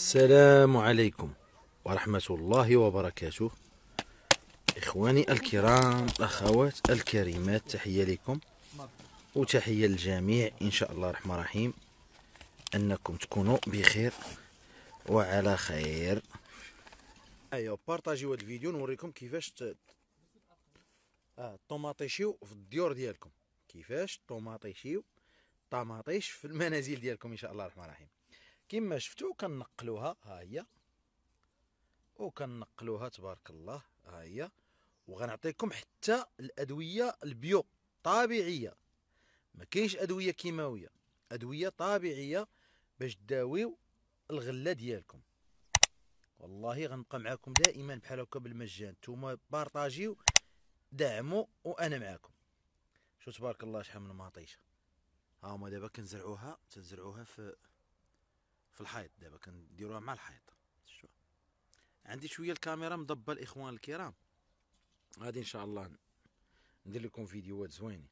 السلام عليكم ورحمة الله وبركاته إخواني الكرام الأخوات الكريمات تحية لكم وتحية للجميع إن شاء الله الرحمن الرحيم أنكم تكونوا بخير وعلى خير أيوا بارطاجيو هاد الفيديو نوريكم كيفاش ت... آه طوماطيشيو في الديور ديالكم كيفاش طوماطيشيو طماطيش في المنازل ديالكم إن شاء الله الرحمن الرحيم كما شفتوا كنقلوها ها هي وكنقلوها تبارك الله ها هي وغنعطيكم حتى الادويه البيو طبيعيه ما كاينش ادويه كيماويه ادويه طبيعيه باش تداويو الغله ديالكم والله غنبقى معاكم دائما بحال هكا بالمجان نتوما بارطاجيو دعموا وانا معاكم شو تبارك الله شحال من مطيشه ها هما دابا كنزرعوها تنزرعوها في في الحيط دابا كنديروها مع الحيط شو عندي شويه الكاميرا مضبه الاخوان الكرام غادي ان شاء الله ندير لكم فيديوهات زوينين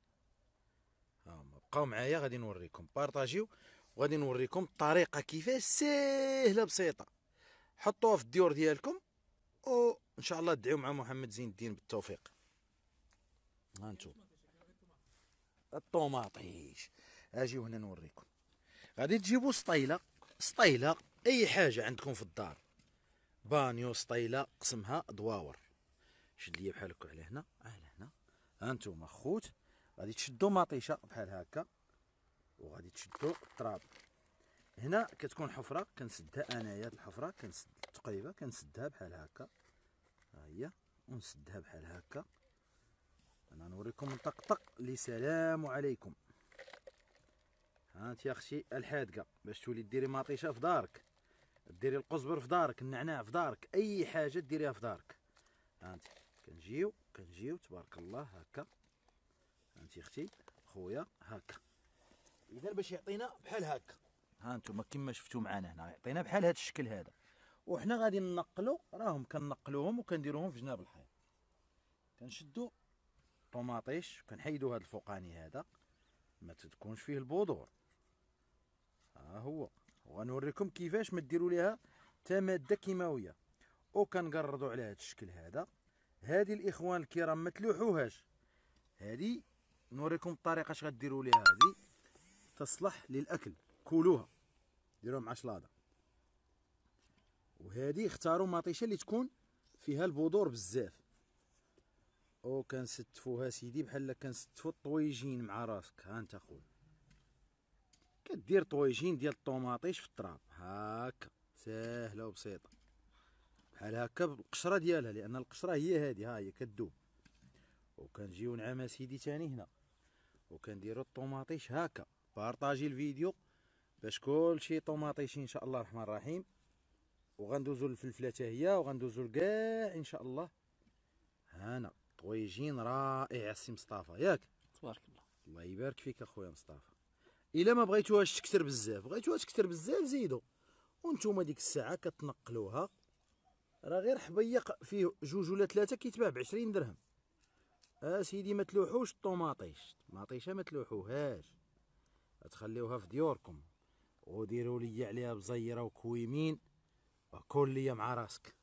ها هما بقاو معايا غادي نوريكم بارطاجيو وغادي نوريكم الطريقه كيفاش سهله بسيطه حطوها في الديور ديالكم وان شاء الله تدعيو مع محمد زين الدين بالتوفيق ها انتم الطوماطيش اجيو هنا نوريكم غادي تجيبوا سطيله سطيله اي حاجه عندكم في الدار بانيو سطيله قسمها دواور شد لي بحال هكا على هنا على هنا هانتوما خوت غادي تشدوا مطيشه بحال هكا وغادي تشدوا التراب هنا كتكون حفره كنسدها انايا الحفره كنسد تقريبا كنسدها بحال هكا ها هي ونسدها بحال هكا انا نوريكم طقطق لسلام عليكم ها انت يا اختي الحادقه باش تولي ديري مطيشه في دارك ديري القزبر في دارك النعناع في دارك اي حاجه ديريها في دارك ها انت كنجيو كنجيو تبارك الله هكا ها انت اختي خويا هكا اذا باش يعطينا بحال هكا ها انتم كما شفتوا معنا هنا يعطينا بحال هذا الشكل هذا وحنا غادي ننقلو راهم كنقلوهم وكنديروهم في جناب الحيط كنشدو الطوماطيش وكنحيدو هذا الفوقاني هذا ما تكونش فيه البذور ها هو وغنوريكم كيفاش ما ديروا ليها تا ماده كيماويه وكنقرضوا على هذا الشكل هذا هذه الاخوان الكرام ما تلوحوهاش هذه نوريكم الطريقه اش غديروا ليها هذه تصلح للاكل كلوها ديروها مع شلاضه وهذه اختاروا مطيشه اللي تكون فيها البذور بزاف او كنستفوها سيدي بحال كنستفو الطويجين مع راسك ها انت خويا كدير طويجين ديال الطوماطيش في التراب هاكا ساهله وبسيطه بحال هاكا بالقشره ديالها لان القشره هي هذه ها هي كدوب وكنجيو نعم سيدي تاني هنا وكنديروا الطوماطيش هاكا بارطاجي الفيديو باش كلشي طوماطيش ان شاء الله الرحمن الرحيم وغندوزو للفلفله حتى هي وغندوزو لكاع ان شاء الله هانا طويجين رائع السي مصطفى ياك تبارك الله الله يبارك فيك اخويا مصطفى الا ما بغيتوهاش تكثر بزاف بغيتوها تكثر بزاف زيدو وانتم ديك الساعه كتنقلوها راه غير حبيق فيه جوج ولا ثلاثه كيتباع ب 20 درهم اسيدي آه ما تلوحوش الطوماطيش الطوماطيشه ما تلوحوهاش تخليوها في ديوركم وديروا لي عليها بزيره وكويمين وكل لي مع راسك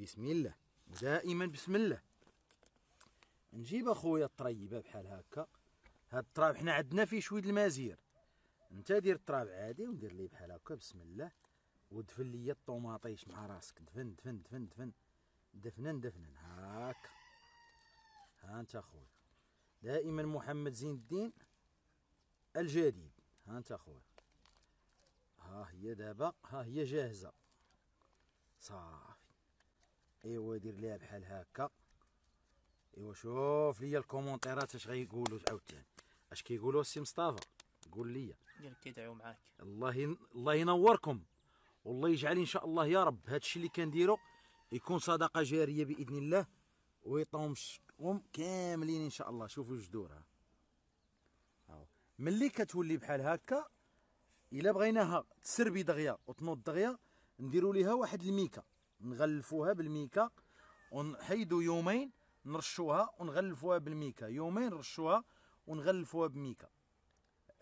بسم الله دائما بسم الله نجيب اخويا الطريبه بحال هكا هاد التراب حنا عندنا فيه شويه المازير انت دير التراب عادي وندير ليه بحال هكا بسم الله ودفن ليا الطوماطيش مع راسك دفن دفن دفن دفن دفنن دفنن هاكا ها انت اخويا دائما محمد زين الدين الجديد ها انت اخويا ها هي دابا ها هي جاهزه صافي ايوا دير ليها بحال هكا ايوا شوف ليا الكومونتيرات اش غيقولوا عاوتاني اش كيقولوا السي مصطفى قول لي قال كيدعوا معاك الله ين... الله ينوركم والله يجعل ان شاء الله يا رب هذا الشيء اللي كنديرو يكون صدقه جاريه باذن الله ويطومشكم كاملين ان شاء الله شوفوا جذورها ملي كتولي بحال هكا الا بغيناها تسربي دغيا وتنوض دغيا نديروا ليها واحد الميكا نغلفوها بالميكا ونحيدوا يومين نرشوها ونغلفوها بالميكا يومين نرشوها ونغلفوها بميكا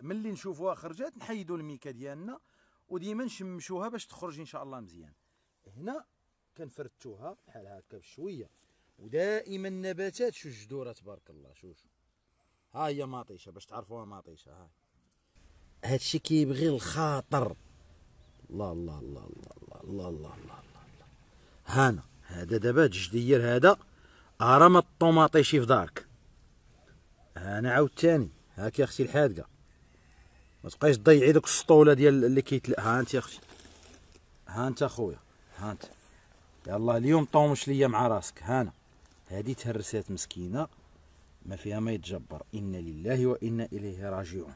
ملي نشوفوها خرجات نحيدوا الميكا ديالنا وديما نشمشوها باش تخرج ان شاء الله مزيان هنا كنفرتوها بحال هكا بشويه ودائما النباتات شو الجذوره تبارك الله شو شو ها هي مطيشه باش تعرفوها مطيشه ها هادشي كيبغي الخاطر الله الله الله الله الله الله الله الله, الله, هانا هذا دابا الجدير هذا ارم الطوماطيشي في دارك انا عاود هاك يا اختي الحادقه ما تبقايش تضيعي دوك السطوله ديال اللي كيتل ها انت يا اختي ها انت اخويا ها انت يلا اليوم طومش ليا مع راسك هانا هادي تهرسات مسكينه ما فيها ما يتجبر انا لله وانا اليه راجعون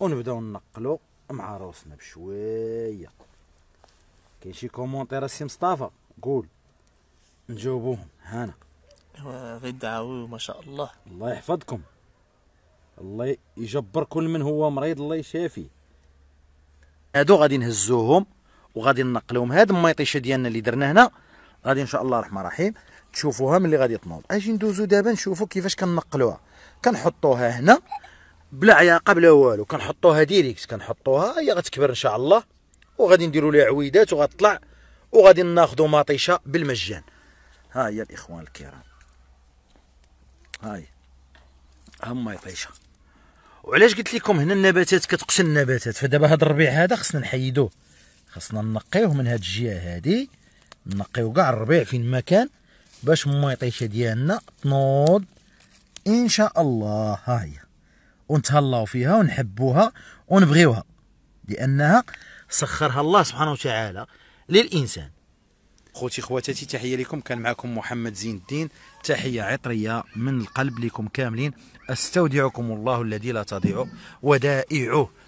ونبداو نقلو مع روسنا بشويه كاين شي كومونتير سي مصطفى قول نجاوبوهم هانا غير دعاوي ما شاء الله الله يحفظكم الله يجبر كل من هو مريض الله يشافي هادو غادي نهزوهم وغادي ننقلوهم هاد الميطيشه ديالنا اللي درنا هنا غادي ان شاء الله الرحمن الرحيم تشوفوها ملي غادي تنوض اجي ندوزو دابا نشوفو كيفاش كنقلوها كنحطوها هنا بلا عياقه بلا والو كنحطوها ديريكت كنحطوها هي غتكبر ان شاء الله وغادي نديرو لها عويدات وغتطلع وغادي ناخذو مطيشه بالمجان ها هي الاخوان الكرام هاي هما يطيشه وعلاش قلت لكم هنا النباتات كتقتل النباتات فدابا هذا الربيع هذا خصنا نحيدوه خصنا نقيوه من هاد الجهه هادي نقيو كاع الربيع فين ما كان باش الميطيشه ديالنا تنوض ان شاء الله ها هي ونتهلاو فيها ونحبوها ونبغيوها لانها سخرها الله سبحانه وتعالى للانسان خوتي خواتاتي تحيه لكم كان معكم محمد زين الدين تحيه عطريه من القلب لكم كاملين استودعكم الله الذي لا تضيع ودائعه